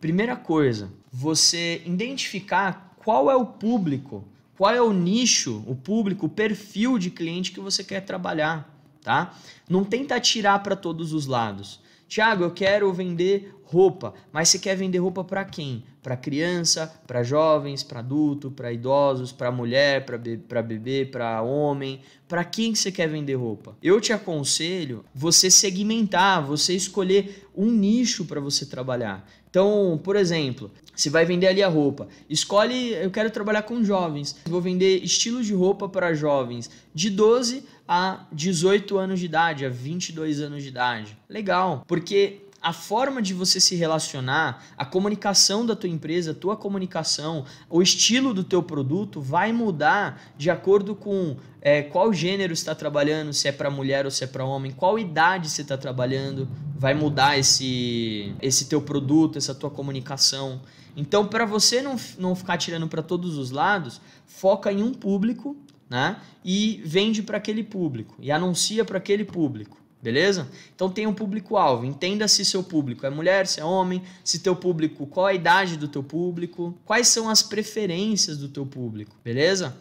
Primeira coisa, você identificar qual é o público, qual é o nicho, o público, o perfil de cliente que você quer trabalhar, tá? Não tenta tirar para todos os lados. Tiago, eu quero vender roupa, mas você quer vender roupa para quem? Para criança, para jovens, para adulto, para idosos, para mulher, para be bebê, para homem, para quem que você quer vender roupa? Eu te aconselho você segmentar, você escolher um nicho para você trabalhar. Então, por exemplo, você vai vender ali a roupa. Escolhe, eu quero trabalhar com jovens. Vou vender estilos de roupa para jovens de 12 a 18 anos de idade, a 22 anos de idade. Legal, porque a forma de você se relacionar, a comunicação da tua empresa, a tua comunicação, o estilo do teu produto vai mudar de acordo com é, qual gênero está trabalhando, se é para mulher ou se é para homem, qual idade você está trabalhando, vai mudar esse esse teu produto, essa tua comunicação. Então, para você não, não ficar tirando para todos os lados, foca em um público, né? E vende para aquele público e anuncia para aquele público. Beleza? Então tenha um público-alvo, entenda se seu público é mulher, se é homem, se teu público, qual a idade do teu público, quais são as preferências do teu público, beleza?